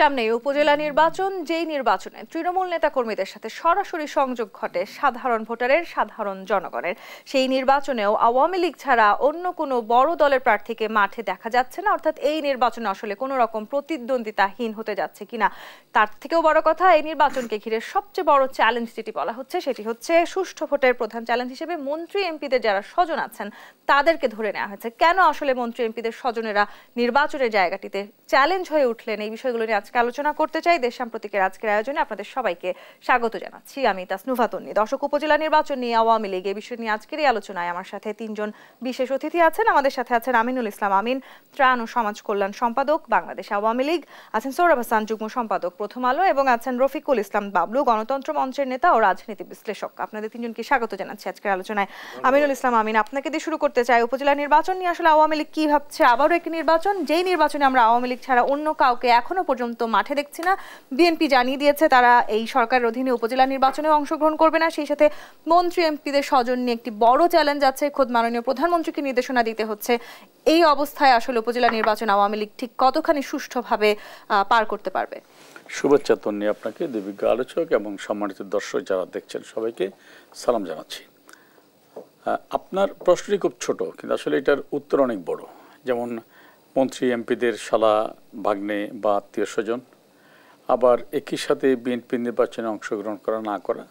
সামনে উপজেলা নির্বাচন যেই নির্বাচনে তৃণমূল নেতাকর্মীদের সাথে সরাসরি সংযোগ ঘটে সাধারণ ভোটারের সাধারণ জনগণের সেই নির্বাচনেও আওয়ামী লীগ ছাড়া অন্য কোনো বড় দলের প্রার্থীকে মাঠে দেখা যাচ্ছে না অর্থাৎ এই নির্বাচনে আসলে কোনো রকম প্রতিদ্বন্দ্বিতাহীন হতে যাচ্ছে কিনা তার থেকেও বড় কথা এই নির্বাচনকে ঘিরে সবচেয়ে বড় চ্যালেঞ্জ যেটি বলা হচ্ছে সেটি হচ্ছে সুষ্ঠু ভোটের প্রধান চ্যালেঞ্জ হিসেবে মন্ত্রী এমপিদের যারা স্বজন আছেন তাদেরকে ধরে নেওয়া হয়েছে কেন আসলে মন্ত্রী এমপিদের স্বজনেরা নির্বাচনের জায়গাটিতে চ্যালেঞ্জ হয়ে উঠলেন এই বিষয়গুলো নিয়ে আজকে আলোচনা করতে চাই দেশ সাম্প্রতিকের আজকের আয়োজনে আপনাদের সবাইকে স্বাগত জানাচ্ছি আমি তাসনুভা দর্শক উপজেলা নির্বাচন নিয়ে আওয়ামী লীগ এ বিষয় নিয়ে আজকের এই আলোচনায় আমার সাথে তিনজন বিশেষ অতিথি আছেন আমাদের সাথে আছেন আমিনুল ইসলাম আমিন ত্রাণ ও সমাজ কল্যাণ সম্পাদক বাংলাদেশ আওয়ামী লীগ আছেন সৌরভ হাসান যুগ্ম সম্পাদক প্রথম আলো এবং আছেন রফিকুল ইসলাম বাবলু গণতন্ত্র মঞ্চের নেতা ও রাজনীতি বিশ্লেষক আপনাদের তিনজনকে স্বাগত জানাচ্ছি আজকের আলোচনায় আমিনুল ইসলাম আমিন আপনাকে দিয়ে শুরু করতে চাই উপজেলা নির্বাচন নিয়ে আসলে আওয়ামী লীগ কি ভাবছে আবারও একটি নির্বাচন যেই নির্বাচনে আমরা আওয়ামী লীগ ছাড়া অন্য কাউকে এখনো পর্যন্ত পর্যন্ত মাঠে দেখছি না বিএনপি জানিয়ে দিয়েছে তারা এই সরকারের অধীনে উপজেলা নির্বাচনে অংশগ্রহণ করবে না সেই সাথে মন্ত্রী এমপিদের স্বজন নিয়ে একটি বড় চ্যালেঞ্জ আছে খোদ মাননীয় প্রধানমন্ত্রীকে নির্দেশনা দিতে হচ্ছে এই অবস্থায় আসলে উপজেলা নির্বাচন আওয়ামী লীগ ঠিক কতখানি সুষ্ঠুভাবে পার করতে পারবে শুভেচ্ছা তন্নি আপনাকে দীর্ঘ আলোচক এবং সম্মানিত দর্শক যারা দেখছেন সবাইকে সালাম জানাচ্ছি আপনার প্রশ্নটি খুব ছোট কিন্তু আসলে এটার উত্তর অনেক বড় যেমন মন্ত্রী এমপিদের শালা ভাগ্নে বা আত্মীয় স্বজন আবার একই সাথে বিএনপি নির্বাচনে অংশগ্রহণ করা না করা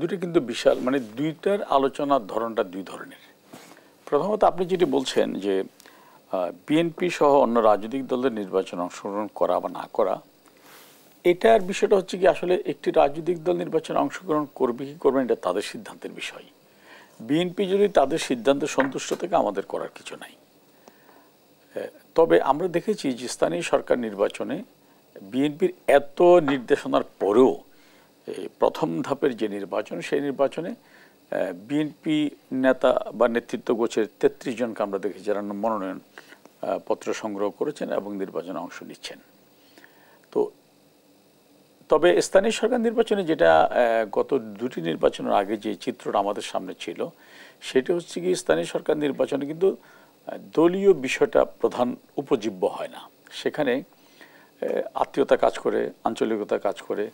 দুটি কিন্তু বিশাল মানে দুইটার আলোচনার ধরনটা দুই ধরনের প্রথমত আপনি যেটি বলছেন যে বিএনপি সহ অন্য রাজনৈতিক দলের নির্বাচন অংশগ্রহণ করা বা না করা এটার বিষয়টা হচ্ছে কি আসলে একটি রাজনৈতিক দল নির্বাচনে অংশগ্রহণ করবে কি করবে এটা তাদের সিদ্ধান্তের বিষয় বিএনপি যদি তাদের সিদ্ধান্তে সন্তুষ্ট থাকে আমাদের করার কিছু নাই তবে আমরা দেখেছি যে স্থানীয় সরকার নির্বাচনে বিএনপির এত নির্দেশনার পরেও প্রথম ধাপের যে নির্বাচন সেই নির্বাচনে বিএনপি নেতা বা নেতৃত্ব গোছের তেত্রিশ জনকে আমরা দেখেছি যারা মনোনয়ন পত্র সংগ্রহ করেছেন এবং নির্বাচনে অংশ নিচ্ছেন তো তবে স্থানীয় সরকার নির্বাচনে যেটা গত দুটি নির্বাচনের আগে যে চিত্রটা আমাদের সামনে ছিল সেটা হচ্ছে কি স্থানীয় সরকার নির্বাচনে কিন্তু দলীয় বিষয়টা প্রধান উপজীব্য হয় না সেখানে আত্মীয়তা কাজ করে আঞ্চলিকতা কাজ করে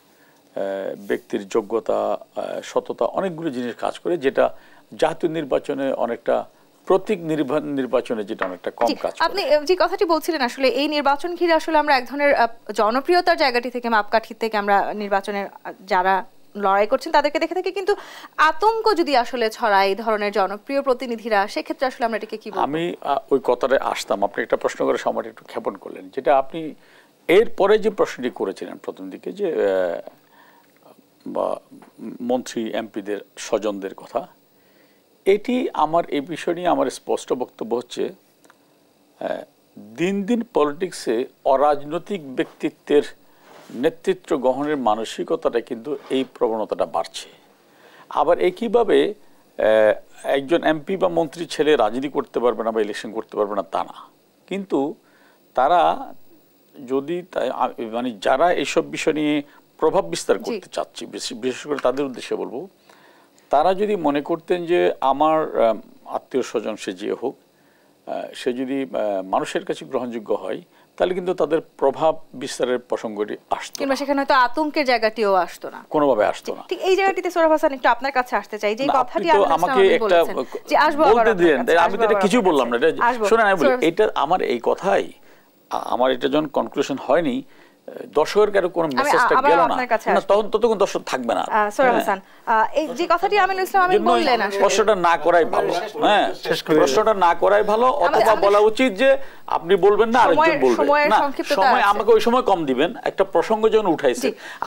ব্যক্তির যোগ্যতা সততা অনেকগুলো জিনিস কাজ করে যেটা জাতীয় নির্বাচনে অনেকটা প্রতীক নির্বাচনে যেটা অনেকটা কম কাজ আপনি যে কথাটি বলছিলেন আসলে এই নির্বাচন ঘিরে আসলে আমরা এক ধরনের জনপ্রিয়তার জায়গাটি থেকে মাপকাঠি থেকে আমরা নির্বাচনের যারা লড়াই করছেন তাদেরকে দেখে থাকি কিন্তু আতঙ্ক যদি আসলে ছড়ায় এই ধরনের জনপ্রিয় প্রতিনিধিরা সেক্ষেত্রে আসলে আমরা এটাকে কি আমি ওই কথাটা আসতাম আপনি একটা প্রশ্ন করে সময়টা একটু ক্ষেপণ করলেন যেটা আপনি এরপরে যে প্রশ্নটি করেছিলেন প্রথম দিকে যে বা মন্ত্রী এমপিদের স্বজনদের কথা এটি আমার এই বিষয় নিয়ে আমার স্পষ্ট বক্তব্য হচ্ছে দিন দিন পলিটিক্সে অরাজনৈতিক ব্যক্তিত্বের নেতৃত্ব গ্রহণের মানসিকতাটা কিন্তু এই প্রবণতাটা বাড়ছে আবার একইভাবে একজন এমপি বা মন্ত্রী ছেলে রাজনীতি করতে পারবে না বা ইলেকশন করতে পারবে না তা না কিন্তু তারা যদি মানে যারা এইসব বিষয় নিয়ে প্রভাব বিস্তার করতে চাচ্ছে বিশেষ করে তাদের উদ্দেশ্যে বলবো তারা যদি মনে করতেন যে আমার আত্মীয় স্বজন সে যে হোক সে যদি মানুষের কাছে গ্রহণযোগ্য হয় তাহলে কিন্তু তাদের প্রভাব বিস্তারের প্রসঙ্গটি আসতো কিংবা সেখানে হয়তো আতঙ্কের জায়গাটিও আসতো না কোনোভাবে আসতো না ঠিক এই জায়গাটিতে সোরাফ হাসান একটু আপনার কাছে আসতে চাই যে কথাটি আপনি আমাকে একটা যে আসবো বলতে দেন আমি তো এটা কিছু বললাম না এটা শুনেন আমি বলি এটা আমার এই কথাই আমার এটা যখন কনক্লুশন হয়নি দর্শকের কোনো মেসেজটা গেল না না তখন দর্শক থাকবে না সোহেল হ্যাঁ। হাসান এই যে কথাটি আমিনুল ইসলাম আমি বললেন প্রশ্নটা না করাই ভালো হ্যাঁ প্রশ্নটা না করাই ভালো অথবা বলা উচিত যে আপনি বলবেন না আরেকজন না সময় আমাকে ওই সময় কম দিবেন একটা প্রসঙ্গ যখন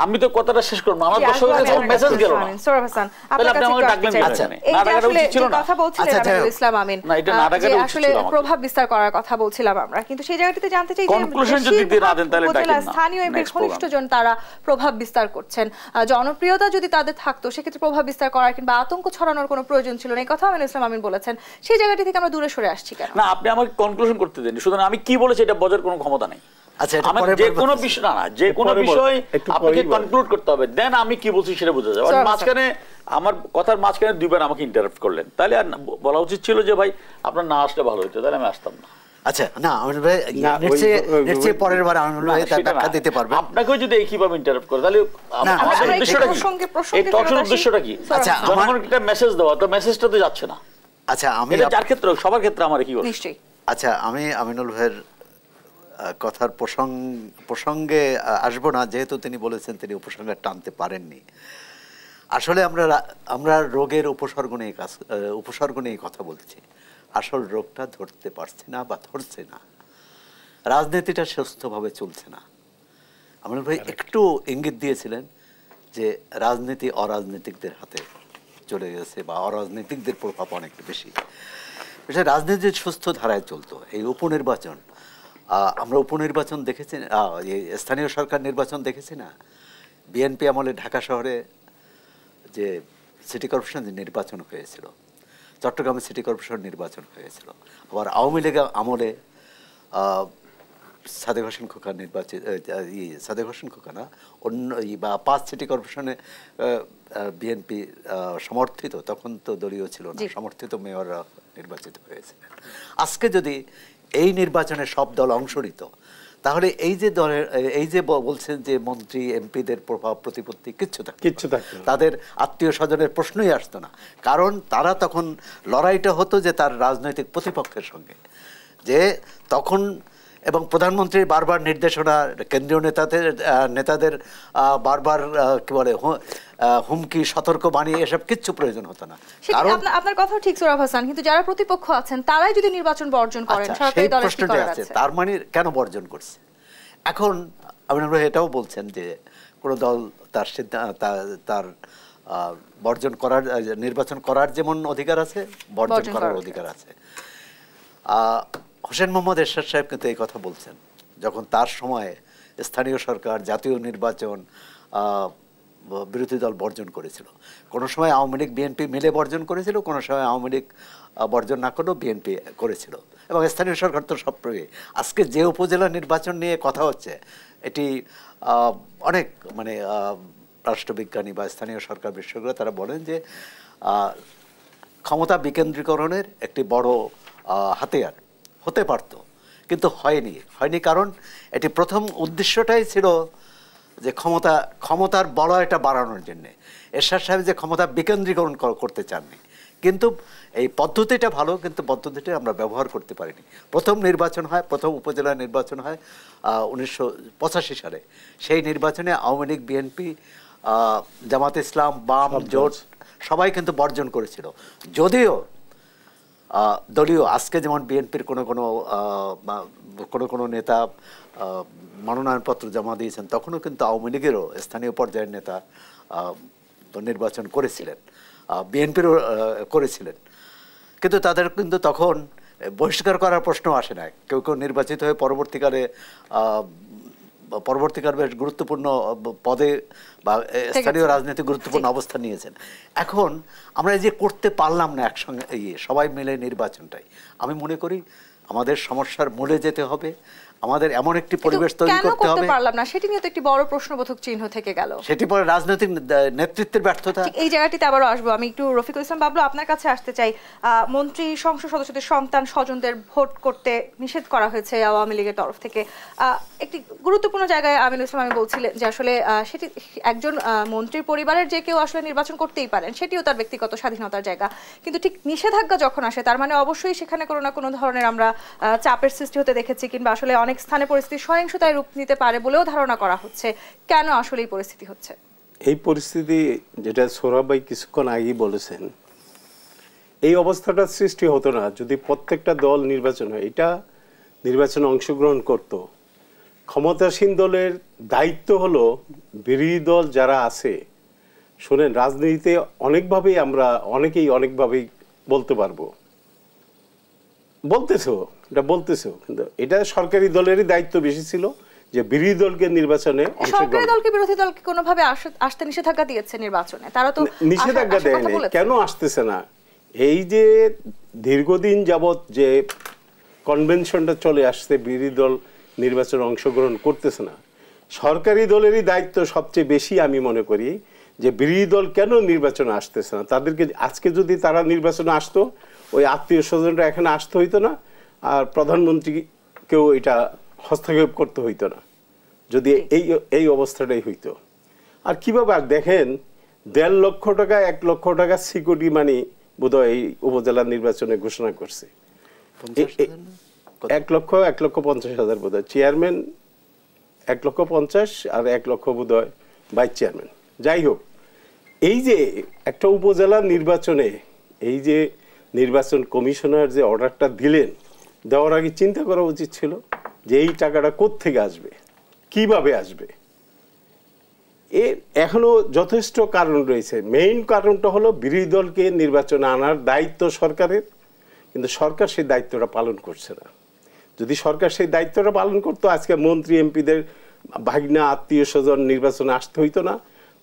আমি তো কথাটা শেষ করব আমার দর্শকের কাছে মেসেজ গেল না সোহেল হাসান আপনি আমাকে ডাকলেন আচ্ছা না ছিল না কথা বলছিলেন আচ্ছা, আচ্ছা। আমিনুল ইসলাম আমিন না এটা উচিত ছিল আসলে প্রভাব বিস্তার করার কথা বলছিলাম আমরা কিন্তু সেই জায়গাটিতে জানতে চাই যে কনক্লুশন যদি দিতে না দেন তাহলে ডাকেন না স্থানীয় এবং জন তারা প্রভাব বিস্তার করছেন জনপ্রিয়তা যদি তাদের থাকতো সেক্ষেত্রে প্রভাব বিস্তার করার কিংবা আতঙ্ক ছড়ানোর কোনো প্রয়োজন ছিল না এই কথা আমিন ইসলাম আমিন বলেছেন সেই জায়গাটি থেকে আমরা দূরে সরে আসছি কেন না আপনি আমাকে কনক্লুশন করতে দেন সুতরাং আমি কি বলেছি এটা বজার কোনো ক্ষমতা নাই আচ্ছা, যে কোনো বিষয় না আপনাকে করতে হবে দেন আমি কি বলছি সেটা মাঝখানে আমার কথার মাঝখানে দুইবার আমাকে ইন্টারাপ্ট করলেন তাহলে আর বলা উচিত ছিল যে ভাই আপনার না আসলে ভালো হইতো তাহলে আমি আসতাম না আমি আমিনুল ভাইয়ের কথার প্রসঙ্গ প্রসঙ্গে আসবো না যেহেতু তিনি বলেছেন তিনি উপসঙ্গে টানতে পারেননি আসলে আমরা আমরা রোগের উপসর্গ নিয়ে কাজ উপসর্গ নিয়ে কথা বলছি আসল রোগটা ধরতে পারছে না বা ধরছে না রাজনীতিটা সুস্থভাবে চলছে না আমার ভাই একটু ইঙ্গিত দিয়েছিলেন যে রাজনীতি অরাজনীতিকদের হাতে চলে গেছে বা অরাজনীতিকদের প্রভাব অনেক বেশি এটা রাজনীতির সুস্থ ধারায় চলতো এই উপনির্বাচন আমরা উপনির্বাচন দেখেছি স্থানীয় সরকার নির্বাচন দেখেছি না বিএনপি আমলে ঢাকা শহরে যে সিটি কর্পোরেশন নির্বাচন হয়েছিল চট্টগ্রাম সিটি কর্পোরেশন নির্বাচন হয়েছিল আবার আওয়ামী লীগ আমলে সাদেক হোসেন খোকা নির্বাচিত সাদেক হোসেন খোকা না অন্য বা পাঁচ সিটি কর্পোরেশনে বিএনপি সমর্থিত তখন তো দলীয় ছিল না সমর্থিত মেয়ররা নির্বাচিত হয়েছিলেন আজকে যদি এই নির্বাচনে সব দল অংশ নিত তাহলে এই যে দলের এই যে বলছেন যে মন্ত্রী এমপিদের প্রভাব প্রতিপত্তি কিচ্ছু থাকে কিচ্ছু থাকে তাদের আত্মীয় স্বজনের প্রশ্নই আসতো না কারণ তারা তখন লড়াইটা হতো যে তার রাজনৈতিক প্রতিপক্ষের সঙ্গে যে তখন এবং প্রধানমন্ত্রীর বারবার নির্দেশনা কেন্দ্রীয় নেতাদের নেতাদের বারবার কি বলে হুমকি সতর্ক বাণী এসব কিচ্ছু প্রয়োজন হতো না আপনার কথা ঠিক সোরাব হাসান কিন্তু যারা প্রতিপক্ষ আছেন তারাই যদি নির্বাচন বর্জন করেন আচ্ছা, সেই প্রশ্নটি আছে তার মানে কেন বর্জন করছে এখন আপনারা এটাও বলছেন যে কোনো দল তার সিদ্ধান্ত তার বর্জন করার নির্বাচন করার যেমন অধিকার আছে বর্জন করার অধিকার আছে হোসেন মোহাম্মদ এরশাদ সাহেব কিন্তু এই কথা বলছেন যখন তার সময়ে স্থানীয় সরকার জাতীয় নির্বাচন বিরোধী দল বর্জন করেছিল কোনো সময় আওয়ামী লীগ বিএনপি মিলে বর্জন করেছিল কোনো সময় আওয়ামী লীগ বর্জন না করলেও বিএনপি করেছিল এবং স্থানীয় সরকার তো সব প্রয়োগে আজকে যে উপজেলা নির্বাচন নিয়ে কথা হচ্ছে এটি অনেক মানে রাষ্ট্রবিজ্ঞানী বা স্থানীয় সরকার বিশেষজ্ঞরা তারা বলেন যে ক্ষমতা বিকেন্দ্রীকরণের একটি বড় হাতিয়ার হতে পারত কিন্তু হয়নি হয়নি কারণ এটি প্রথম উদ্দেশ্যটাই ছিল যে ক্ষমতা ক্ষমতার এটা বাড়ানোর জন্যে এরশাদ সাহেব যে ক্ষমতা বিকেন্দ্রীকরণ করতে চাননি কিন্তু এই পদ্ধতিটা ভালো কিন্তু পদ্ধতিটা আমরা ব্যবহার করতে পারিনি প্রথম নির্বাচন হয় প্রথম উপজেলা নির্বাচন হয় উনিশশো সালে সেই নির্বাচনে আওয়ামী লীগ বিএনপি জামাত ইসলাম বাম জোট সবাই কিন্তু বর্জন করেছিল যদিও দলীয় আজকে যেমন বিএনপির কোনো কোনো কোনো কোনো নেতা মনোনয়নপত্র জমা দিয়েছেন তখনও কিন্তু আওয়ামী লীগেরও স্থানীয় পর্যায়ের নেতা নির্বাচন করেছিলেন বিএনপিরও করেছিলেন কিন্তু তাদের কিন্তু তখন বহিষ্কার করার প্রশ্ন আসে না কেউ কেউ নির্বাচিত হয়ে পরবর্তীকালে পরবর্তীকার বেশ গুরুত্বপূর্ণ পদে বা স্থানীয় রাজনীতি গুরুত্বপূর্ণ অবস্থা নিয়েছেন এখন আমরা এই যে করতে পারলাম না একসঙ্গে ইয়ে সবাই মিলে নির্বাচনটাই আমি মনে করি আমাদের সমস্যার মূলে যেতে হবে আমাদের এমন একটি পরিবেশ তৈরি করতে হবে পারলাম না সেটি নিয়ে তো একটি বড় প্রশ্নবোধক চিহ্ন থেকে গেল সেটি পরে রাজনৈতিক নেতৃত্বের ব্যর্থতা এই জায়গাটিতে আবারও আসবো আমি একটু রফিকুল ইসলাম বাবলু আপনার কাছে আসতে চাই মন্ত্রী সংসদ সদস্যদের সন্তান স্বজনদের ভোট করতে নিষেধ করা হয়েছে আওয়ামী লীগের তরফ থেকে একটি গুরুত্বপূর্ণ জায়গায় আমিনুল ইসলাম আমি বলছিলেন যে আসলে সেটি একজন মন্ত্রীর পরিবারের যে কেউ আসলে নির্বাচন করতেই পারেন সেটিও তার ব্যক্তিগত স্বাধীনতার জায়গা কিন্তু ঠিক নিষেধাজ্ঞা যখন আসে তার মানে অবশ্যই সেখানে কোনো না কোনো ধরনের আমরা চাপের সৃষ্টি হতে দেখেছি কিংবা আসলে অনেক অনেক স্থানে পরিস্থিতি সহিংসতায় রূপ নিতে পারে বলেও ধারণা করা হচ্ছে কেন আসলে এই পরিস্থিতি হচ্ছে এই পরিস্থিতি যেটা সোহরাবাই কিছুক্ষণ আগেই বলেছেন এই অবস্থাটা সৃষ্টি হতো না যদি প্রত্যেকটা দল নির্বাচন হয় এটা নির্বাচনে অংশগ্রহণ করত ক্ষমতাসীন দলের দায়িত্ব হলো বিরোধী দল যারা আছে শোনেন রাজনীতিতে অনেকভাবেই আমরা অনেকেই অনেকভাবেই বলতে পারবো বলতেছো এটা বলতেছেও কিন্তু এটা সরকারি দলেরই দায়িত্ব বেশি ছিল যে বিরোধী দলকে নির্বাচনে সরকারি দলকে বিরোধী দলকে কোনোভাবে আসতে নিষেধাজ্ঞা দিয়েছে নির্বাচনে তারা তো নিষেধাজ্ঞা দেয়নি কেন আসতেছে না এই যে দীর্ঘদিন যাবত যে কনভেনশনটা চলে আসছে বিরোধী দল নির্বাচনে অংশগ্রহণ করতেছে না সরকারি দলেরই দায়িত্ব সবচেয়ে বেশি আমি মনে করি যে বিরোধী দল কেন নির্বাচনে আসতেছে না তাদেরকে আজকে যদি তারা নির্বাচনে আসতো ওই আত্মীয় স্বজনরা এখানে আসতে হইতো না আর প্রধানমন্ত্রীকেও এটা হস্তক্ষেপ করতে হইতো না যদি এই এই অবস্থাটাই হইতো আর কীভাবে দেখেন দেড় লক্ষ টাকা এক লক্ষ টাকা সিকিউরিটি মানি বোধহয় এই উপজেলা নির্বাচনে ঘোষণা করছে এক লক্ষ এক লক্ষ পঞ্চাশ হাজার বোধ চেয়ারম্যান এক লক্ষ পঞ্চাশ আর এক লক্ষ বোধ হয় ভাইস চেয়ারম্যান যাই হোক এই যে একটা উপজেলা নির্বাচনে এই যে নির্বাচন কমিশনার যে অর্ডারটা দিলেন দেওয়ার আগে চিন্তা করা উচিত ছিল যে এই টাকাটা কোথেকে আসবে কিভাবে আসবে এর এখনো যথেষ্ট কারণ রয়েছে মেইন কারণটা হলো বিরোধী দলকে নির্বাচনে আনার দায়িত্ব সরকারের কিন্তু সরকার সেই দায়িত্বটা পালন করছে না যদি সরকার সেই দায়িত্বটা পালন করতো আজকে মন্ত্রী এমপিদের ভাগনা আত্মীয় স্বজন নির্বাচনে আসতে হইতো না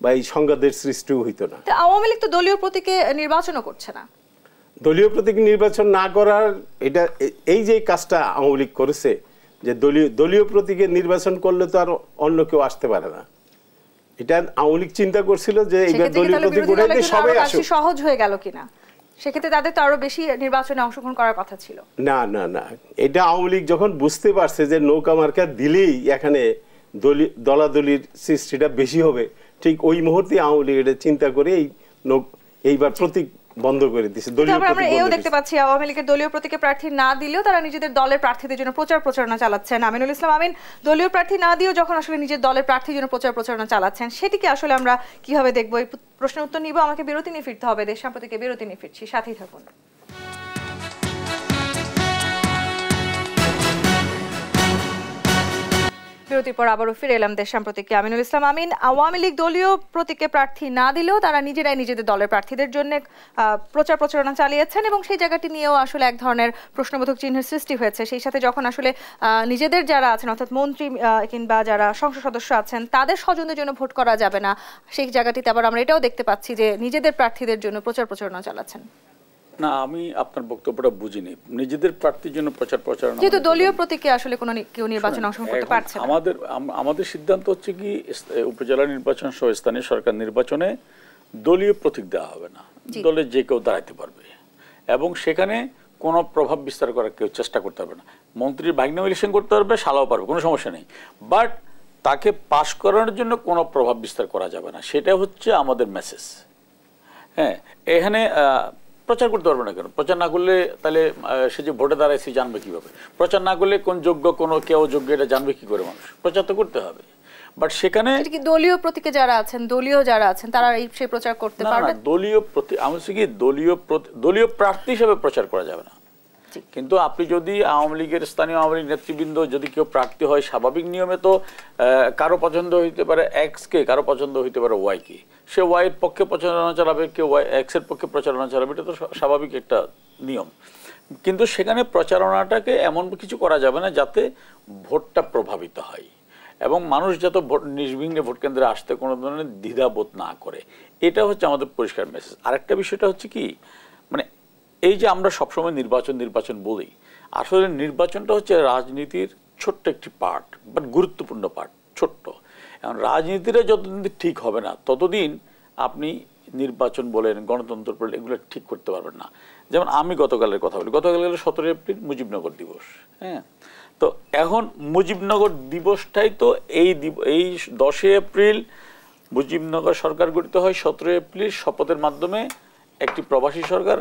বা এই সংঘাতের সৃষ্টিও হইতো না আওয়ামী লীগ তো দলীয় প্রতীকে নির্বাচনও করছে না দলীয় প্রতীক নির্বাচন না করার এটা এই যে কাজটা আওয়ামী লীগ করেছে যে দলীয় দলীয় প্রতীকে নির্বাচন করলে তো আর অন্য কেউ আসতে পারে না এটা আওয়ামী লীগ চিন্তা করছিল যে এবার দলীয় প্রতীক উঠাইতে সবাই আসে সহজ হয়ে গেল কিনা সেক্ষেত্রে তাদের তো আরো বেশি নির্বাচনে অংশগ্রহণ করার কথা ছিল না না না এটা আওয়ামী লীগ যখন বুঝতে পারছে যে নৌকা মার্কা দিলেই এখানে দলাদলির সৃষ্টিটা বেশি হবে ঠিক ওই মুহূর্তে আওয়ামী লীগ এটা চিন্তা করে এই এইবার প্রতীক বন্ধ করে দিয়েছে দলীয় আমরা এও দেখতে পাচ্ছি আওয়ামী লীগের দলীয় প্রতীকে প্রার্থী না দিলেও তারা নিজেদের দলের প্রার্থীদের জন্য প্রচার প্রচারণা চালাচ্ছেন আমিনুল ইসলাম আমিন দলীয় প্রার্থী না দিয়েও যখন আসলে নিজের দলের প্রার্থীর জন্য প্রচার প্রচারণা চালাচ্ছেন সেটিকে আসলে আমরা কিভাবে দেখবো এই প্রশ্নের উত্তর নিব আমাকে বিরতি নিয়ে ফিরতে হবে দেশ সাম্প্রতিকে বিরতি নিয়ে ফিরছি সাথেই থাকুন বিরতির পর আবারও ফিরে এলাম দেশ সাম্প্রতিককে আমিনুল ইসলাম আমিন আওয়ামী লীগ দলীয় প্রতীকে প্রার্থী না দিলেও তারা নিজেরাই নিজেদের দলের প্রার্থীদের জন্য প্রচার প্রচারণা চালিয়েছেন এবং সেই জায়গাটি নিয়েও আসলে এক ধরনের প্রশ্নবোধক চিহ্নের সৃষ্টি হয়েছে সেই সাথে যখন আসলে নিজেদের যারা আছেন অর্থাৎ মন্ত্রী কিংবা যারা সংসদ সদস্য আছেন তাদের স্বজনদের জন্য ভোট করা যাবে না সেই জায়গাটিতে আবার আমরা এটাও দেখতে পাচ্ছি যে নিজেদের প্রার্থীদের জন্য প্রচার প্রচারণা চালাচ্ছেন না আমি আপনার বক্তব্যটা বুঝিনি নিজেদের প্রার্থীর জন্য প্রচার প্রচার যেহেতু দলীয় প্রতীকে আসলে কোনো কেউ নির্বাচন অংশগ্রহণ করতে পারছে না আমাদের আমাদের সিদ্ধান্ত হচ্ছে কি উপজেলা নির্বাচন সহ স্থানীয় সরকার নির্বাচনে দলীয় প্রতীক দেওয়া হবে না দলে যে কেউ দাঁড়াতে পারবে এবং সেখানে কোনো প্রভাব বিস্তার করার কেউ চেষ্টা করতে পারবে না মন্ত্রীর ভাগ্নে ইলেকশন করতে পারবে সালাও পারবে কোনো সমস্যা নেই বাট তাকে পাশ করানোর জন্য কোনো প্রভাব বিস্তার করা যাবে না সেটা হচ্ছে আমাদের মেসেজ হ্যাঁ এখানে প্রচার করতে পারবে না কেন প্রচার না করলে তাহলে সে যে ভোটে দাঁড়ায় সে জানবে কীভাবে প্রচার না করলে কোন যোগ্য কোনো কেউ যোগ্য এটা জানবে কী করে মানুষ প্রচার তো করতে হবে বাট সেখানে দলীয় প্রতীকে যারা আছেন দলীয় যারা আছেন তারা এই সেই প্রচার করতে পারবে দলীয় প্রতি আমি কি দলীয় দলীয় প্রার্থী হিসেবে প্রচার করা যাবে না কিন্তু আপনি যদি আওয়ামী লীগের স্থানীয় আওয়ামী লীগ নেতৃবৃন্দ যদি কেউ প্রার্থী হয় স্বাভাবিক নিয়মে তো কারো পছন্দ হইতে পারে এক্স কে কারো পছন্দ হইতে পারে ওয়াই কে সে ওয়াইয়ের পক্ষে প্রচারণা চালাবে কেউ ওয়াই এক্স এর পক্ষে প্রচারণা চালাবে এটা তো স্বাভাবিক একটা নিয়ম কিন্তু সেখানে প্রচারণাটাকে এমন কিছু করা যাবে না যাতে ভোটটা প্রভাবিত হয় এবং মানুষ যত ভোট নির্বিঘ্নে ভোট কেন্দ্রে আসতে কোনো ধরনের দ্বিধাবোধ না করে এটা হচ্ছে আমাদের পরিষ্কার মেসেজ আরেকটা বিষয়টা হচ্ছে কি এই যে আমরা সবসময় নির্বাচন নির্বাচন বলি আসলে নির্বাচনটা হচ্ছে রাজনীতির ছোট্ট একটি পার্ট বাট গুরুত্বপূর্ণ পার্ট ছোট্ট এখন রাজনীতিটা যতদিন ঠিক হবে না ততদিন আপনি নির্বাচন বলেন গণতন্ত্র বলেন এগুলো ঠিক করতে পারবেন না যেমন আমি গতকালের কথা বলি গতকালের সতেরো এপ্রিল মুজিবনগর দিবস হ্যাঁ তো এখন মুজিবনগর দিবসটাই তো এই এই দশই এপ্রিল মুজিবনগর সরকার গঠিত হয় সতেরো এপ্রিল শপথের মাধ্যমে একটি প্রবাসী সরকার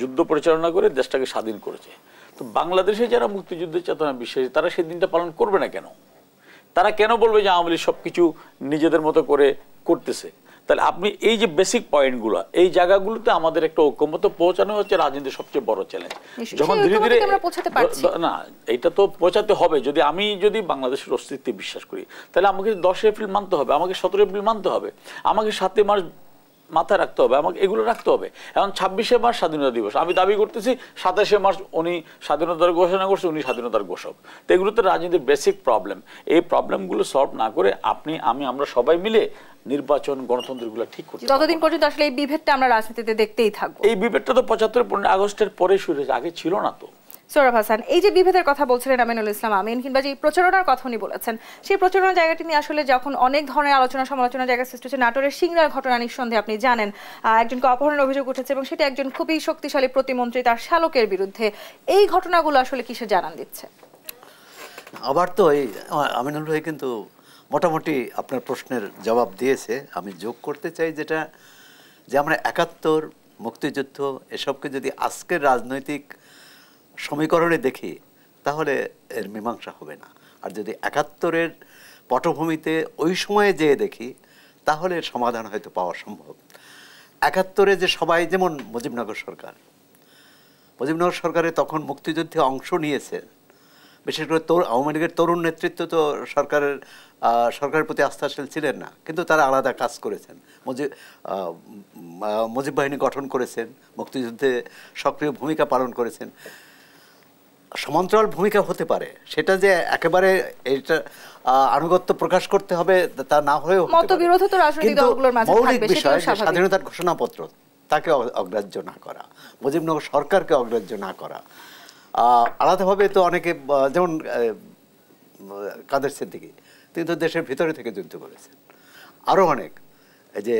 যুদ্ধ পরিচালনা করে দেশটাকে স্বাধীন করেছে তো বাংলাদেশে যারা মুক্তিযুদ্ধের চেতনা বিশ্বাসী তারা সেই দিনটা পালন করবে না কেন তারা কেন বলবে যে আওয়ামী লীগ সব কিছু নিজেদের মতো করে করতেছে তাহলে আপনি এই যে বেসিক পয়েন্টগুলো এই জায়গাগুলোতে আমাদের একটা ঐক্যমত পৌঁছানো হচ্ছে রাজনীতির সবচেয়ে বড় চ্যালেঞ্জ যখন ধীরে ধীরে না এটা তো পৌঁছাতে হবে যদি আমি যদি বাংলাদেশের অস্তিত্বে বিশ্বাস করি তাহলে আমাকে দশ এপ্রিল মানতে হবে আমাকে সতেরো এপ্রিল মানতে হবে আমাকে সাতই মার্চ মাথায় রাখতে হবে আমাকে এগুলো রাখতে হবে এখন ছাব্বিশে মার্চ স্বাধীনতা দিবস আমি দাবি করতেছি সাতাশে মার্চ উনি স্বাধীনতার ঘোষণা করছে উনি স্বাধীনতার ঘোষক তো এগুলো তো রাজনীতির বেসিক প্রবলেম এই প্রবলেমগুলো সলভ না করে আপনি আমি আমরা সবাই মিলে নির্বাচন গণতন্ত্রগুলো ঠিক করতে যতদিন পর্যন্ত আসলে এই বিভেদটা আমরা রাজনীতিতে দেখতেই থাকবো এই বিভেদটা তো পঁচাত্তর পনেরো আগস্টের পরে শুরু হয়েছে আগে ছিল না তো সৌরভ হাসান এই যে বিভেদের কথা বলছিলেন আমিনুল ইসলাম আমিন কিংবা যে প্রচারণার কথা উনি বলেছেন সেই প্রচারণার জায়গাটি নিয়ে আসলে যখন অনেক ধরনের আলোচনা সমালোচনা জায়গা সৃষ্টি হচ্ছে নাটোরের সিংড়ার ঘটনা নিঃসন্দেহে আপনি জানেন একজনকে অপহরণের অভিযোগ উঠেছে এবং সেটা একজন খুবই শক্তিশালী প্রতিমন্ত্রী তার শালকের বিরুদ্ধে এই ঘটনাগুলো আসলে কিসে জানান দিচ্ছে আবার তো এই আমিনুল ভাই কিন্তু মোটামুটি আপনার প্রশ্নের জবাব দিয়েছে আমি যোগ করতে চাই যেটা যে আমরা একাত্তর মুক্তিযুদ্ধ এসবকে যদি আজকের রাজনৈতিক সমীকরণে দেখি তাহলে এর মীমাংসা হবে না আর যদি একাত্তরের পটভূমিতে ওই সময়ে যেয়ে দেখি তাহলে সমাধান হয়তো পাওয়া সম্ভব একাত্তরে যে সবাই যেমন মুজিবনগর সরকার মুজিবনগর সরকারে তখন মুক্তিযুদ্ধে অংশ নিয়েছেন বিশেষ করে তরুণ আওয়ামী লীগের তরুণ নেতৃত্ব তো সরকারের সরকারের প্রতি আস্থাশীল ছিলেন না কিন্তু তারা আলাদা কাজ করেছেন মুজিব মুজিব বাহিনী গঠন করেছেন মুক্তিযুদ্ধে সক্রিয় ভূমিকা পালন করেছেন সমান্তরাল ভূমিকা হতে পারে সেটা যে একেবারে এটা আনুগত্য প্রকাশ করতে হবে তা না হয়েও মতবিরোধ তো রাজনৈতিক দলগুলোর মাঝে থাকবে সেটা স্বাভাবিক স্বাধীনতার ঘোষণাপত্র তাকে অগ্রাহ্য না করা মুজিবনগর সরকারকে অগ্রাহ্য না করা আলাদাভাবে তো অনেকে যেমন কাদের সিদ্দিকি তিনি তো দেশের ভিতরে থেকে যুদ্ধ করেছেন আরও অনেক যে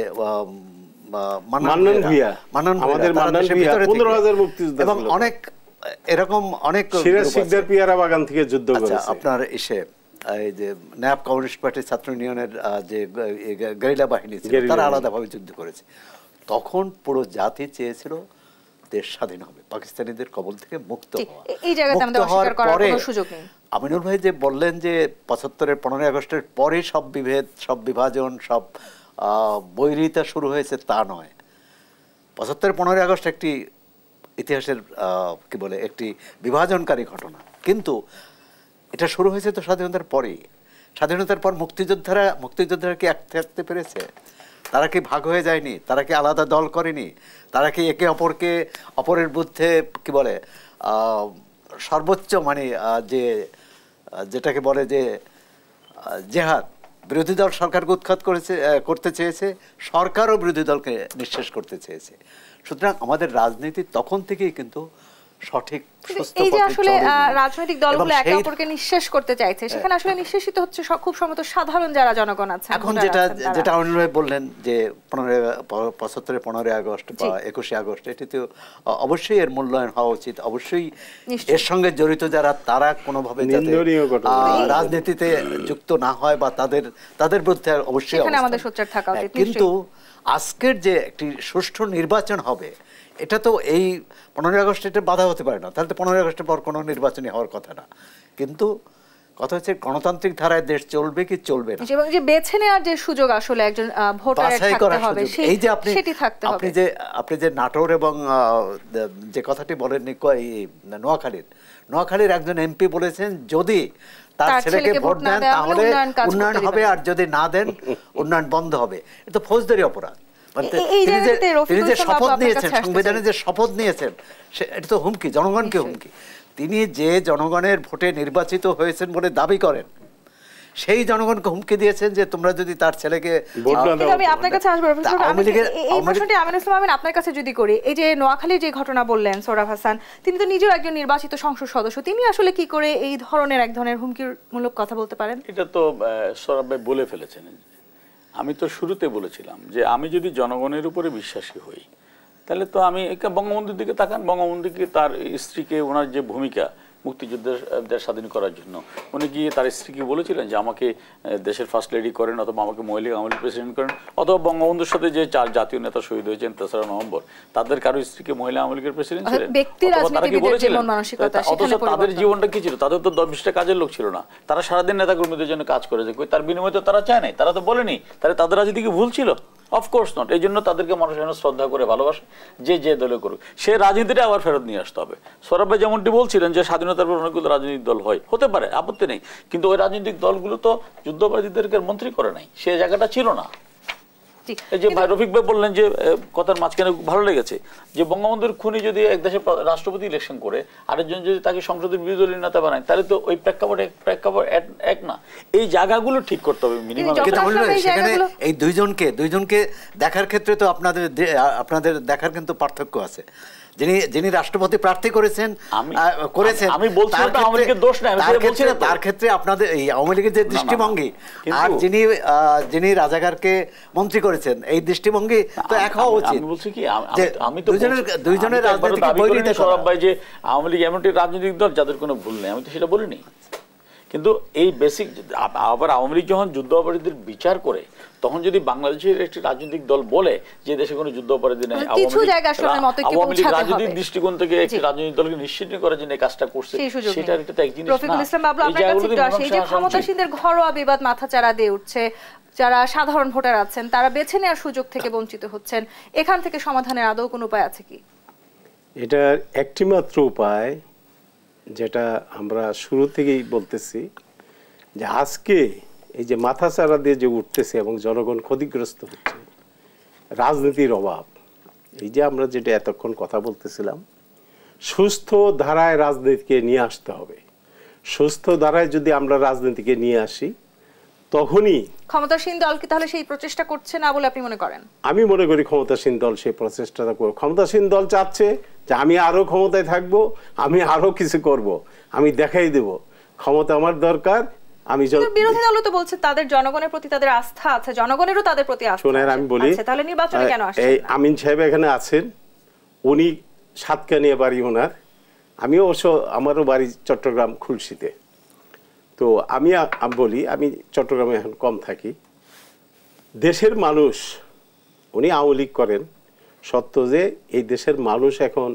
মান্নান ভূঁইয়া মান্নান আমাদের মানন ভূঁইয়া 15000 মুক্তিযোদ্ধা এবং অনেক এরকম অনেক সিরাজ পিয়ারা বাগান থেকে যুদ্ধ আচ্ছা, করেছে আপনার এসে এই যে ন্যাপ কমিউনিস্ট পার্টির ছাত্র ইউনিয়নের যে গেরিলা বাহিনী ছিল তারা আলাদাভাবে যুদ্ধ করেছে তখন পুরো জাতি চেয়েছিল দেশ স্বাধীন হবে পাকিস্তানিদের কবল থেকে মুক্ত হওয়ার পরে আমিনুল ভাই যে বললেন যে পঁচাত্তরের পনেরোই আগস্টের পরে সব বিভেদ সব বিভাজন সব বৈরিতা শুরু হয়েছে তা নয় পঁচাত্তরের পনেরোই আগস্ট একটি ইতিহাসের কি বলে একটি বিভাজনকারী ঘটনা কিন্তু এটা শুরু হয়েছে তো স্বাধীনতার পরে স্বাধীনতার পর মুক্তিযোদ্ধারা মুক্তিযোদ্ধারা কি এক থাকতে পেরেছে তারা কি ভাগ হয়ে যায়নি তারা কি আলাদা দল করেনি তারা কি একে অপরকে অপরের বুদ্ধে কি বলে সর্বোচ্চ মানে যে যেটাকে বলে যে জেহাদ বিরোধী দল সরকারকে উৎখাত করেছে করতে চেয়েছে সরকারও বিরোধী দলকে নিঃশেষ করতে চেয়েছে সুতরাং আমাদের রাজনীতি তখন থেকেই কিন্তু সঠিক এই যে আসলে রাজনৈতিক দলগুলো একে অপরকে নিঃশেষ করতে চাইছে হ্যাঁ। সেখানে আসলে নিঃশেষিত হচ্ছে খুব সম্ভবত সাধারণ যারা জনগণ আছে এখন যেটা যেটা অনিল ভাই বললেন যে পনেরোই পনেরোই আগস্ট বা একুশে আগস্ট এটি তো অবশ্যই এর মূল্যায়ন হওয়া উচিত অবশ্যই এর সঙ্গে জড়িত যারা তারা কোনোভাবে রাজনীতিতে যুক্ত না হয় বা তাদের তাদের বিরুদ্ধে অবশ্যই আমাদের হ্যাঁ, কিন্তু আজকের যে একটি সুষ্ঠু নির্বাচন হবে এটা তো এই পনেরোই আগস্ট এটা বাধা হতে পারে না তাহলে তো পনেরোই আগস্টের পর কোনো নির্বাচনী হওয়ার কথা না কিন্তু কথা হচ্ছে গণতান্ত্রিক ধারায় দেশ চলবে কি চলবে না এবং যে বেছে নেওয়ার যে সুযোগ আসলে একজন ভোটার থাকতে হবে এই যে আপনি আপনি যে আপনি যে নাটোর এবং যে কথাটি বলেন নোয়াখালীর নোয়াখালীর একজন এমপি বলেছেন যদি তার ছেলেকে ভোট দেন তাহলে উন্নয়ন হবে আর যদি না দেন উন্নয়ন বন্ধ হবে এটা ফৌজদারি অপরাধ মানে যে শপথ নিয়েছেন সংবিধানে যে শপথ নিয়েছেন এটা তো হুমকি জনগণকে হুমকি তিনি যে জনগণের ভোটে নির্বাচিত হয়েছেন বলে দাবি করেন সেই জনগণকে হুমকি দিয়েছেন যে তোমরা যদি তার ছেলেকে আপনার কাছে যদি করি এই যে নোয়াখালী যে ঘটনা বললেন সোরাফ হাসান তিনি তো নিজেও একজন নির্বাচিত সংসদ সদস্য তিনি আসলে কি করে এই ধরনের এক ধরনের মূলক কথা বলতে পারেন এটা তো সোরাফ বলে ফেলেছেন আমি তো শুরুতে বলেছিলাম যে আমি যদি জনগণের উপরে বিশ্বাসী হই তাহলে তো আমি বঙ্গবন্ধুর দিকে তাকান বঙ্গবন্ধুকে তার স্ত্রীকে ওনার যে ভূমিকা মুক্তিযুদ্ধের স্বাধীন করার জন্য উনি গিয়ে তার স্ত্রীকে বলেছিলেন যে আমাকে দেশের ফার্স্ট লেডি করেন অথবা আমাকে মহিলা আমলি প্রেসিডেন্ট করেন অথবা বঙ্গবন্ধুর সাথে যে চার জাতীয় নেতা শহীদ হয়েছেন তেসরা নভেম্বর তাদের কারো স্ত্রীকে মহিলা আওয়ামী লীগের প্রেসিডেন্ট ছিলেন তারা কি বলেছিলেন অথচ তাদের জীবনটা কি ছিল তাদের তো দশটা কাজের লোক ছিল না তারা সারাদিন নেতা কর্মীদের জন্য কাজ করেছে তার বিনিময় তো তারা চায় নাই তারা তো বলেনি তাহলে তাদের রাজনীতি কি ভুল ছিল অফকোর্স নট এই জন্য তাদেরকে মানুষ যেন শ্রদ্ধা করে ভালোবাসে যে যে দলে করুক সে রাজনীতিটা আবার ফেরত নিয়ে আসতে হবে সৌরভ যেমনটি বলছিলেন যে স্বাধীনতার পর অনেকগুলো রাজনৈতিক দল হয় হতে পারে আপত্তি নেই কিন্তু ওই রাজনৈতিক দলগুলো তো যুদ্ধপরাধীদেরকে মন্ত্রী করে নাই সে জায়গাটা ছিল না সৃষ্টি এই যে ভাই রফিক ভাই বললেন যে কথার মাঝখানে ভালো লেগেছে যে বঙ্গবন্ধুর খুনি যদি এক দেশে রাষ্ট্রপতি ইলেকশন করে আরেকজন যদি তাকে সংসদের বিরোধী দলীয় নেতা বানায় তাহলে তো ওই প্রেক্ষাপট প্রেক্ষাপট এক না এই জায়গাগুলো ঠিক করতে হবে মিনিমাম এই দুইজনকে দুইজনকে দেখার ক্ষেত্রে তো আপনাদের আপনাদের দেখার কিন্তু পার্থক্য আছে যিনি যিনি রাষ্ট্রপতি প্রার্থী করেছেন করেছেন আমি বলছি দোষ না তার ক্ষেত্রে আপনাদের এই আওয়ামী লীগের যে দৃষ্টিভঙ্গি আর যিনি যিনি রাজাকারকে মন্ত্রী করেছেন এই দৃষ্টিভঙ্গি তো এক হওয়া উচিত বলছি কি আমি তো দুইজনের দুইজনের রাজনীতি সৌরভ ভাই যে আওয়ামী লীগ এমনটি রাজনৈতিক দল যাদের কোনো ভুল নেই আমি তো সেটা বলিনি কিন্তু এই বেসিক আবার আওয়ামী লীগ যখন যুদ্ধ অপরাধীদের বিচার করে তখন যদি বাংলাদেশের একটি রাজনৈতিক দল বলে যে দেশে কোনো যুদ্ধ অপরাধী নেই মানে আওয়ামী লীগ রাজনৈতিক দৃষ্টিকোণ থেকে একটি রাজনৈতিক দলকে নিশ্চিত করে যে এই কাজটা করছে সেটা একটা তো এক জিনিস না ক্ষমতাসীনদের ঘরোয়া বিবাদ মাথাচাড়া দিয়ে উঠছে যারা সাধারণ ভোটার আছেন তারা বেছে নেওয়ার সুযোগ থেকে বঞ্চিত হচ্ছেন এখান থেকে সমাধানের আদৌ কোনো উপায় আছে কি এটার মাত্র উপায় যেটা আমরা শুরু থেকেই বলতেছি যে আজকে এই যে মাথা চারা দিয়ে যে উঠতেছে এবং জনগণ ক্ষতিগ্রস্ত হচ্ছে রাজনীতির অভাব এই যে আমরা যেটা এতক্ষণ কথা বলতেছিলাম সুস্থ ধারায় রাজনীতিকে নিয়ে আসতে হবে সুস্থ ধারায় যদি আমরা রাজনীতিকে নিয়ে আসি তখনই ক্ষমতাসীন দল কি তাহলে সেই প্রচেষ্টা করছে না বলে আপনি মনে করেন আমি মনে করি ক্ষমতাসীন দল সেই প্রচেষ্টাটা করবে ক্ষমতাসীন দল চাচ্ছে যে আমি আরও ক্ষমতায় থাকব আমি আরও কিছু করব আমি দেখাই দেব ক্ষমতা আমার দরকার আমি বিরোধী দল তো বলছে তাদের জনগণের প্রতি তাদের আস্থা আছে জনগণেরও তাদের প্রতি আস্থা শোনেন আমি বলি আচ্ছা, তাহলে নির্বাচনে কেন আসছে এই আমিন সাহেব এখানে আছেন উনি সাতকানিয়া বাড়ি ওনার আমিও অবশ্য আমারও বাড়ি চট্টগ্রাম খুলশিতে তো আমি বলি আমি চট্টগ্রামে এখন কম থাকি দেশের মানুষ উনি আওয়ামী করেন সত্য যে এই দেশের মানুষ এখন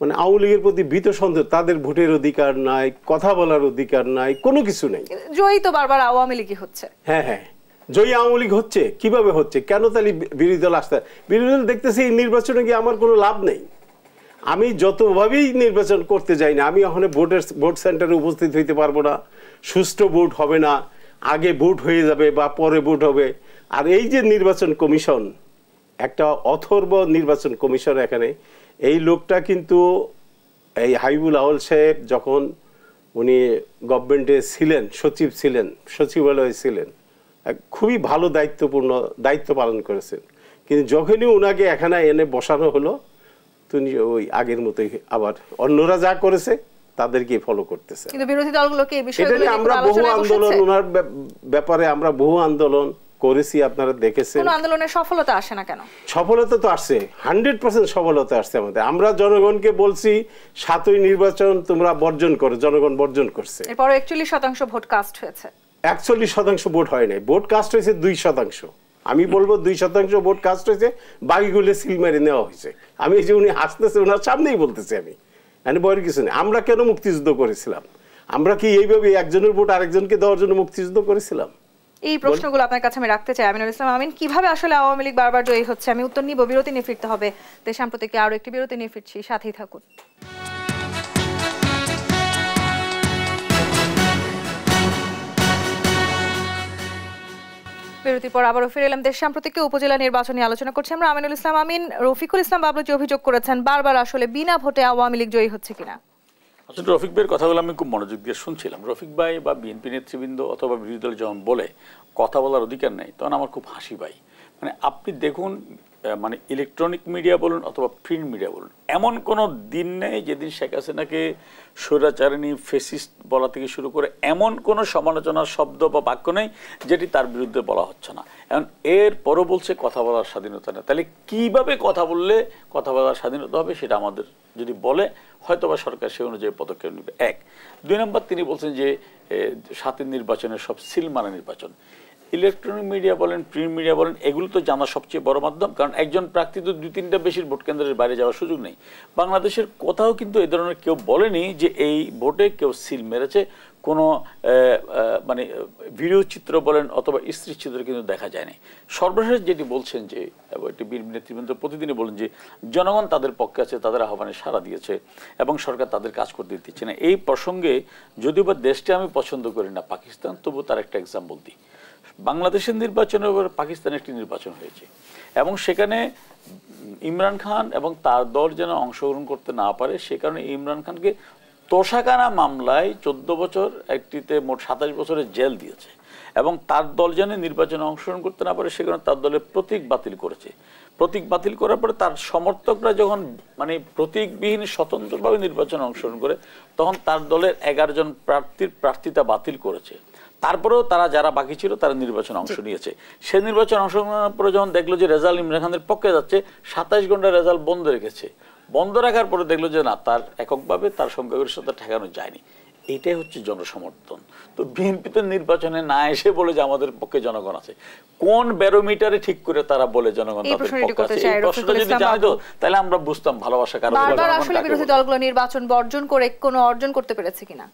মানে আওয়ামী লীগের প্রতি ভীত সন্দেহ তাদের ভোটের অধিকার নাই কথা বলার অধিকার নাই কোনো কিছু নেই জয়ী তো বারবার আওয়ামী লীগই হচ্ছে হ্যাঁ হ্যাঁ জয়ী আওয়ামী লীগ হচ্ছে কিভাবে হচ্ছে কেন তাহলে বিরোধী দল আসতে বিরোধী দল দেখতেছে এই নির্বাচনে গিয়ে আমার কোনো লাভ নেই আমি যতভাবেই নির্বাচন করতে যাই না আমি ওখানে ভোটের ভোট সেন্টারে উপস্থিত হইতে পারবো না সুষ্ঠু ভোট হবে না আগে ভোট হয়ে যাবে বা পরে ভোট হবে আর এই যে নির্বাচন কমিশন একটা অথর্ব নির্বাচন কমিশন এখানে এই লোকটা কিন্তু এই হাইবুল আউল সাহেব যখন উনি গভর্নমেন্টে ছিলেন সচিব ছিলেন সচিবালয়ে ছিলেন খুবই ভালো দায়িত্বপূর্ণ দায়িত্ব পালন করেছেন কিন্তু যখনই ওনাকে এখানে এনে বসানো হলো তুমি ওই আগের মতোই আবার অন্যরা যা করেছে তাদেরকে ফলো করতেছে কিন্তু বিরোধী দলগুলোকে এই বিষয়গুলো আমরা বহু আন্দোলন ওনার ব্যাপারে আমরা বহু আন্দোলন করেছি আপনারা দেখেছেন কোন আন্দোলনে সফলতা আসে না কেন সফলতা তো আসছে 100% সফলতা আসছে আমাদের আমরা জনগণকে বলছি সাতই নির্বাচন তোমরা বর্জন করো জনগণ বর্জন করছে এরপর 41 শতাংশ ভোট কাস্ট হয়েছে 41 শতাংশ ভোট হয় নাই ভোট কাস্ট হয়েছে 2 শতাংশ আমি বলবো দুই শতাংশ ভোট কাস্ট হয়েছে বাকিগুলো সিল মেরে নেওয়া হয়েছে আমি এই যে উনি হাসতেছে ওনার সামনেই বলতেছি আমি মানে বয়ের কিছু নেই আমরা কেন মুক্তিযুদ্ধ করেছিলাম আমরা কি এইভাবে একজনের ভোট আরেকজনকে দেওয়ার জন্য মুক্তিযুদ্ধ করেছিলাম এই প্রশ্নগুলো আপনার কাছে আমি রাখতে চাই আমিনুল ইসলাম আমিন কিভাবে আসলে আওয়ামী লীগ বারবার জয়ী হচ্ছে আমি উত্তর নিব বিরতি নিয়ে ফিরতে হবে দেশ সাম্প্রতিক আরও একটি বিরতি নিয়ে ফিরছি সাথেই থাকুন বিরতির পর আবারও ফিরে এলাম দেশ সাম্প্রতিক উপজেলা নির্বাচনে আলোচনা করছি আমরা আমিনুল ইসলাম আমিন রফিকুল ইসলাম বাবলু যে অভিযোগ করেছেন বারবার আসলে বিনা ভোটে আওয়ামী লীগ জয়ী হচ্ছে কিনা আসলে আচ্ছা, রফিক ভাইয়ের কথাগুলো আমি খুব মনোযোগ দিয়ে শুনছিলাম রফিক ভাই বা বিএনপি নেতৃবৃন্দ অথবা বিরোধী দল যখন বলে কথা বলার অধিকার নেই তখন আমার খুব হাসি ভাই মানে আপনি দেখুন মানে ইলেকট্রনিক মিডিয়া বলুন অথবা প্রিন্ট মিডিয়া বলুন এমন কোনো দিন নেই যেদিন শেখ হাসিনাকে স্বৈরাচারিণী ফেসিস্ট বলা থেকে শুরু করে এমন কোনো সমালোচনার শব্দ বা বাক্য নেই যেটি তার বিরুদ্ধে বলা হচ্ছে না এখন এর পরও বলছে কথা বলার স্বাধীনতা নেই তাহলে কীভাবে কথা বললে কথা বলার স্বাধীনতা হবে সেটা আমাদের যদি বলে হয়তোবা সরকার সে অনুযায়ী পদক্ষেপ নেবে এক দুই নম্বর তিনি বলছেন যে সাতের নির্বাচনের সব সিলমানা নির্বাচন ইলেকট্রনিক মিডিয়া বলেন প্রিন্ট মিডিয়া বলেন এগুলো তো জানা সবচেয়ে বড় মাধ্যম কারণ একজন প্রার্থী তো দুই তিনটা বেশির ভোট কেন্দ্রের বাইরে যাওয়ার সুযোগ নেই বাংলাদেশের কোথাও কিন্তু এ ধরনের কেউ বলেনি যে এই ভোটে কেউ সিল মেরেছে কোনো মানে ভিডিও চিত্র বলেন অথবা স্ত্রী চিত্র কিন্তু দেখা যায়নি সর্বশেষ যেটি বলছেন যে একটি বিএনপি নেতৃবৃন্দ প্রতিদিনই বলেন যে জনগণ তাদের পক্ষে আছে তাদের আহ্বানে সাড়া দিয়েছে এবং সরকার তাদের কাজ করতে দিচ্ছে না এই প্রসঙ্গে যদিও বা দেশটি আমি পছন্দ করি না পাকিস্তান তবু তার একটা এক্সাম্পল দিই বাংলাদেশের নির্বাচনের উপর পাকিস্তানের একটি নির্বাচন হয়েছে এবং সেখানে ইমরান খান এবং তার দল যেন অংশগ্রহণ করতে না পারে সে কারণে ইমরান খানকে তোষাকানা মামলায় চোদ্দ বছর একটিতে মোট সাতাশ বছরের জেল দিয়েছে এবং তার দল যেন নির্বাচনে অংশগ্রহণ করতে না পারে সে কারণে তার দলের প্রতীক বাতিল করেছে প্রতীক বাতিল করার পরে তার সমর্থকরা যখন মানে প্রতীকবিহীন স্বতন্ত্রভাবে নির্বাচনে অংশগ্রহণ করে তখন তার দলের এগারো জন প্রার্থীর প্রার্থিতা বাতিল করেছে তারপরেও তারা যারা বাকি ছিল তারা নির্বাচনে অংশ নিয়েছে সে নির্বাচন অংশ নেওয়ার পরে যখন দেখলো যে রেজাল্ট ইমরান খানের পক্ষে যাচ্ছে সাতাইশ ঘন্টা রেজাল্ট বন্ধ রেখেছে বন্ধ রাখার পরে দেখলো যে না তার এককভাবে তার সংখ্যাগরিষ্ঠতা ঠেকানো যায়নি এটাই হচ্ছে জনসমর্থন তো বিএনপিতে নির্বাচনে না এসে বলে যে আমাদের পক্ষে জনগণ আছে কোন ব্যারোমিটারে ঠিক করে তারা বলে জনগণ তাদের পক্ষে আছে এই যদি জানিত তাহলে আমরা বুঝতাম ভালোবাসা কারণ বারবার আসলে বিরোধী দলগুলো নির্বাচন বর্জন করে কোনো অর্জন করতে পেরেছে কিনা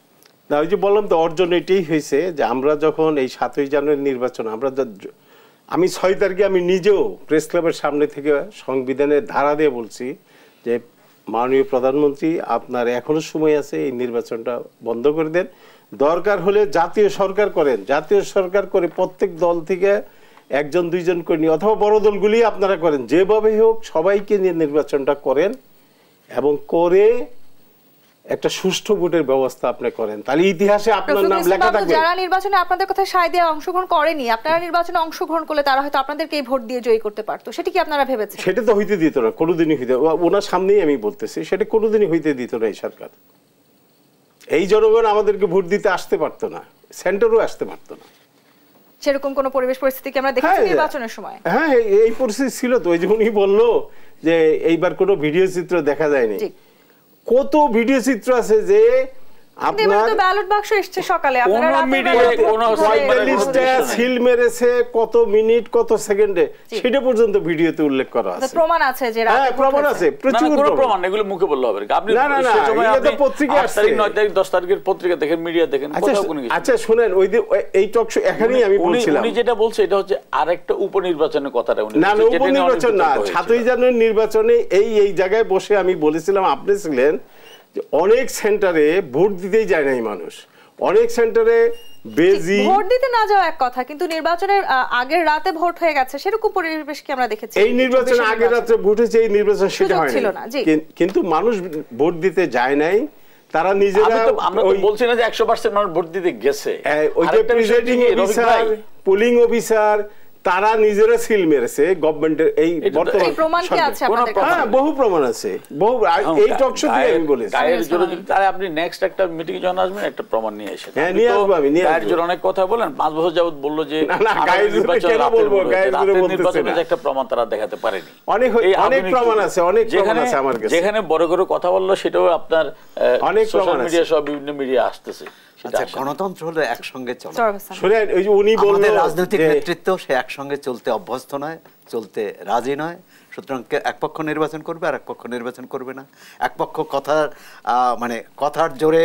না ওই যে বললাম তো অর্জন এটাই হয়েছে যে আমরা যখন এই সাতই জানুয়ারি নির্বাচন আমরা আমি ছয় তারিখে আমি নিজেও প্রেস ক্লাবের সামনে থেকে সংবিধানের ধারা দিয়ে বলছি যে মাননীয় প্রধানমন্ত্রী আপনার এখনও সময় আছে এই নির্বাচনটা বন্ধ করে দেন দরকার হলে জাতীয় সরকার করেন জাতীয় সরকার করে প্রত্যেক দল থেকে একজন দুইজন করে নিয়ে অথবা বড় দলগুলি আপনারা করেন যেভাবেই হোক সবাইকে নিয়ে নির্বাচনটা করেন এবং করে একটা সুষ্ঠু ভোটের ব্যবস্থা আপনি করেন তাহলে ইতিহাসে আপনার নাম লেখা থাকবে যারা নির্বাচনে আপনাদের কথা সায় দেয়া অংশগ্রহণ করেনি আপনারা নির্বাচনে অংশগ্রহণ করলে তারা হয়তো আপনাদেরকে এই ভোট দিয়ে জয়ী করতে পারত সেটা কি আপনারা ভেবেছেন সেটা তো হইতে দিত না কোনোদিনই হইতে ওনার সামনেই আমি বলতেছি সেটা কোনোদিনই হইতে দিত না এই সরকার এই জনগণ আমাদেরকে ভোট দিতে আসতে পারতো না সেন্টারও আসতে পারতো না সেরকম কোন পরিবেশ পরিস্থিতি কি আমরা দেখেছি হ্যাঁ, নির্বাচনের সময় হ্যাঁ এই পরিস্থিতি ছিল তো ওই যে উনি বললো যে এইবার কোনো ভিডিও চিত্র দেখা যায়নি কত ভিডিও চিত্র আছে যে কত মিনিট কত পত্রিকা দেখেন মিডিয়া দেখেন আচ্ছা, আচ্ছা শুনেন ওই মানে আমি যেটা এটা হচ্ছে উপনির্বাচনের কথাটা না না জানুয়ারির নির্বাচনে এই এই জায়গায় বসে আমি বলেছিলাম আপনি ছিলেন অনেক সেন্টারে ভোট দিতেই যায় নাই মানুষ অনেক সেন্টারে বেজি ভোট দিতে না যাওয়া এক কথা কিন্তু নির্বাচনের আগের রাতে ভোট হয়ে গেছে সেরকম পরিবেশ কি আমরা দেখেছি এই নির্বাচনের আগের রাতে ভোট হয়েছে এই নির্বাচন সেটা হয় না কিন্তু মানুষ ভোট দিতে যায় নাই তারা নিজেরা আমরা তো বলছি না যে 100% মানুষ ভোট দিতে গেছে হ্যাঁ, ওই যে প্রিজাইডিং অফিসার পুলিং অফিসার তারা নিজেরা সিল মেরেছে গভর্নমেন্টের এই বর্তমান হ্যাঁ বহু প্রমাণ আছে বহু এই টক শো দিয়ে আমি বলেছি গায়ের হ্যাঁ, জোরে তাহলে আপনি নেক্সট একটা মিটিং এ যখন আসবেন একটা প্রমাণ নিয়ে এসে হ্যাঁ নিয়ে আসবো আমি নিয়ে গায়ের জোরে অনেক কথা বলেন পাঁচ বছর যাবত বললো যে না গায়ের জোরে কেন বলবো গায়ের জোরে বলতেছে যে একটা প্রমাণ তারা দেখাতে পারেনি অনেক অনেক প্রমাণ আছে অনেক প্রমাণ আছে আমার কাছে যেখানে বড় বড় কথা বললো সেটাও আপনার অনেক সোশ্যাল মিডিয়া সব বিভিন্ন মিডিয়া আসতেছে আচ্ছা গণতন্ত্র হলো একসঙ্গে চলা উনি বললেন রাজনৈতিক নেতৃত্ব সে একসঙ্গে চলতে অভ্যস্ত নয় চলতে রাজি নয় সুতরাং এক পক্ষ নির্বাচন করবে আর এক পক্ষ নির্বাচন করবে না এক পক্ষ কথার মানে কথার জোরে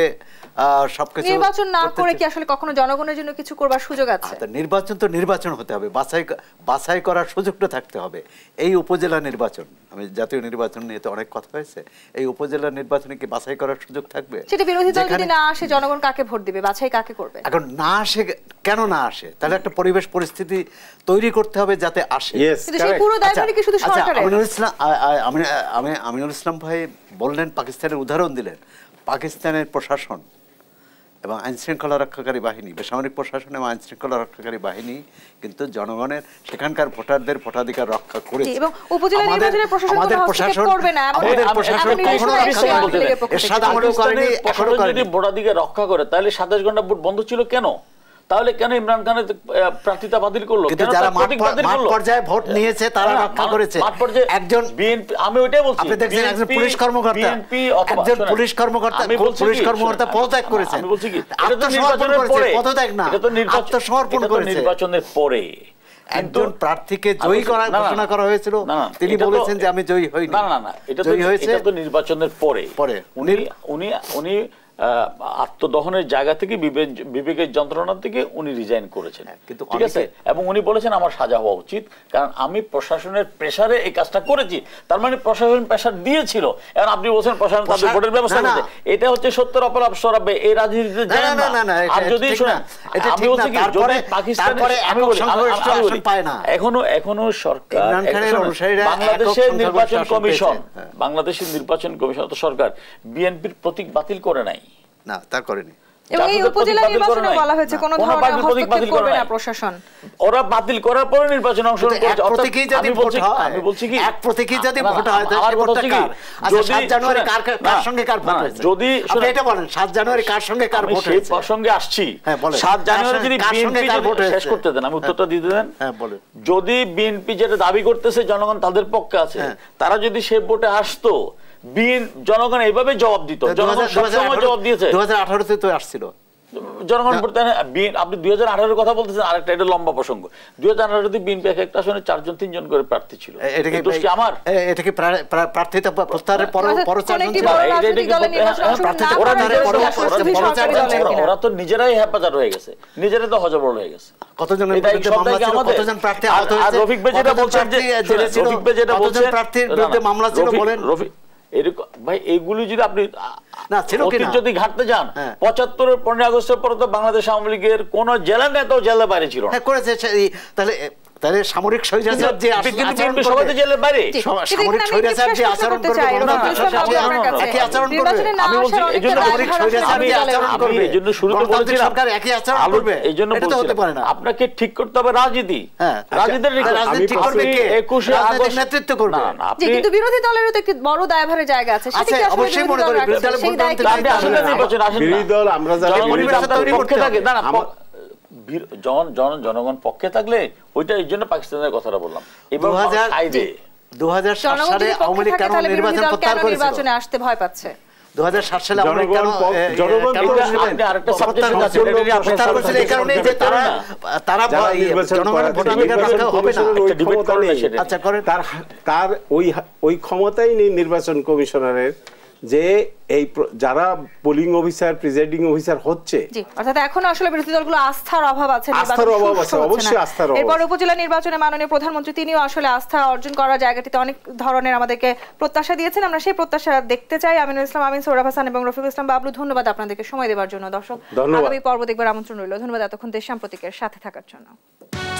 সবকিছু নির্বাচন না করে কি আসলে কখনো জনগণের জন্য কিছু করবার সুযোগ আছে আচ্ছা, নির্বাচন তো নির্বাচন হতে হবে বাছাই বাছাই করার সুযোগটা থাকতে হবে এই উপজেলা নির্বাচন আমি জাতীয় নির্বাচন নিয়ে তো অনেক কথা হয়েছে এই উপজেলা নির্বাচনে কি বাছাই করার সুযোগ থাকবে সেটা বিরোধী দল যদি না আসে জনগণ কাকে ভোট দিবে বাছাই কাকে করবে এখন না আসে কেন না আসে তাহলে একটা পরিবেশ পরিস্থিতি তৈরি করতে হবে যাতে আসে আচ্ছা, আচ্ছা, আমিনুল ইসলাম আমি আমিনুল ইসলাম ভাই বললেন পাকিস্তানের উদাহরণ দিলেন পাকিস্তানের প্রশাসন এবং আইন শৃঙ্খলা রক্ষাকারী বাহিনী বেসামরিক প্রশাসন এবং আইন শৃঙ্খলা রক্ষাকারী বাহিনী কিন্তু জনগণের সেখানকার ভোটারদের ভোটাধিকার রক্ষা করে এবং ভোটাধিকার রক্ষা করে তাহলে সাতাশ ঘন্টা ভোট বন্ধ ছিল কেন তাহলে কেন ইমরান খানের প্রার্থিতা বাতিল করলো ভোট হ্যাঁ, নিয়েছে তারা হ্যাঁ, রক্ষা করেছে নির্বাচনের পরে একজন প্রার্থীকে জয়ী করার ঘোষণা করা হয়েছিল তিনি বলেছেন যে আমি জয়ী হই না না এটা তো হয়েছে তো নির্বাচনের পরে পরে উনি উনি উনি আত্মদহনের জায়গা থেকে বিবেকের যন্ত্রণা থেকে উনি রিজাইন করেছেন হ্যাঁ, ঠিক আছে এবং উনি বলেছেন আমার সাজা হওয়া উচিত কারণ আমি প্রশাসনের প্রেশারে এই কাজটা করেছি তার মানে প্রশাসন প্রেশার দিয়েছিল এখন আপনি বলছেন প্রশাসন তাদের ভোটের ব্যবস্থা করেছে এটা হচ্ছে সত্যের অপরাধ সরাবে এই রাজনীতিতে যায় না আর যদি শুনেন আমি বলছি কি যদি পাকিস্তানে আমি বলি এখনো এখনো সরকার হ্যাঁ। বাংলাদেশের নির্বাচন কমিশন বাংলাদেশের নির্বাচন কমিশন তো সরকার বিএনপির প্রতীক বাতিল করে নাই না তা করেনি এবং এই উপজেলা নির্বাচনে বলা হয়েছে ধরনের হস্তক্ষেপ করবে না প্রশাসন ওরা বাতিল করার পরে যদি ভোট হয় আমি বলছি কি এক যদি ভোট হয় তাহলে ভোটটা কার আচ্ছা 7 জানুয়ারি কার কার সঙ্গে কার ভোট হয়েছে যদি আপনি এটা বলেন 7 জানুয়ারি কার সঙ্গে কার ভোট হয়েছে প্রসঙ্গে আসছি 7 হ্যাঁ, জানুয়ারি যদি বিএনপি শেষ করতে দেন আমি উত্তরটা হ্যাঁ, দিয়ে দেন হ্যাঁ বলেন যদি বিএনপি যেটা দাবি করতেছে জনগণ তাদের পক্ষে আছে হ্যাঁ। তারা যদি সেই ভোটে আসতো জনগণ এইভাবে জবাব দিত জনগণ তো আসছিল জনগণ আপনি দুই হাজার আঠারোর কথা বলতেছেন আরেকটা এটা লম্বা প্রসঙ্গ দুই হাজার আঠারোতে বিএনপি এক একটা আসনে চারজন তিনজন করে প্রার্থী ছিল আমার এটাকে প্রার্থীতা প্রত্যাহারের পর পর ওরা তো নিজেরাই হেফাজত হয়ে গেছে নিজেরাই তো হজবরল হয়ে গেছে কতজন প্রার্থী রফিক ভাই যেটা বলছেন যে রফিক ভাই যেটা বলছেন প্রার্থীর বিরুদ্ধে মামলা ছিল বলেন রফিক এরকম ভাই যদি আপনি না যদি হ্যাঁ। পঁচাত্তরের পনেরোই আগস্টের পর তো বাংলাদেশ আওয়ামী লীগের কোন জেলা নেতা জেলা বাইরে ছিল হ্যাঁ, করেছে তাহলে তাহলে সামরিক স্বৈরাচার যে আপনাকে ঠিক করতে হবে রাজনীতি হ্যাঁ, আচ্ছা, রাজনীতি ঠিক নেতৃত্ব কিন্তু বিরোধী দলের বড় দায়ভারে জায়গা আছে আচ্ছা, অবশ্যই আমরা যারা থাকে জন জন জনগণ পক্ষে থাকলে ওইটা এই জন্য পাকিস্তানের কথাটা বললাম এবং আচ্ছা, তার ওই ক্ষমতাই নেই নির্বাচন কমিশনারের যে এই যারা পোলিং অফিসার প্রিজাইডিং অফিসার হচ্ছে অর্থাৎ এখন আসলে বিরোধী দলগুলো আস্থার অভাব আছে আস্থার অভাব আছে অবশ্যই আস্থার অভাব এরপর উপজেলা নির্বাচনে মাননীয় প্রধানমন্ত্রী তিনিও আসলে আস্থা অর্জন করার জায়গাটিতে অনেক ধরনের আমাদেরকে প্রত্যাশা দিয়েছেন আমরা সেই প্রত্যাশা দেখতে চাই আমিনুল ইসলাম আমিন সৌরভ হাসান এবং রফিকুল ইসলাম বাবলু ধন্যবাদ আপনাদেরকে সময় দেওয়ার জন্য দর্শক আগামী পর্ব দেখবার আমন্ত্রণ রইল ধন্যবাদ এতক্ষণ দেশ সাম্প্রতিকের সাথে থাকার জন্য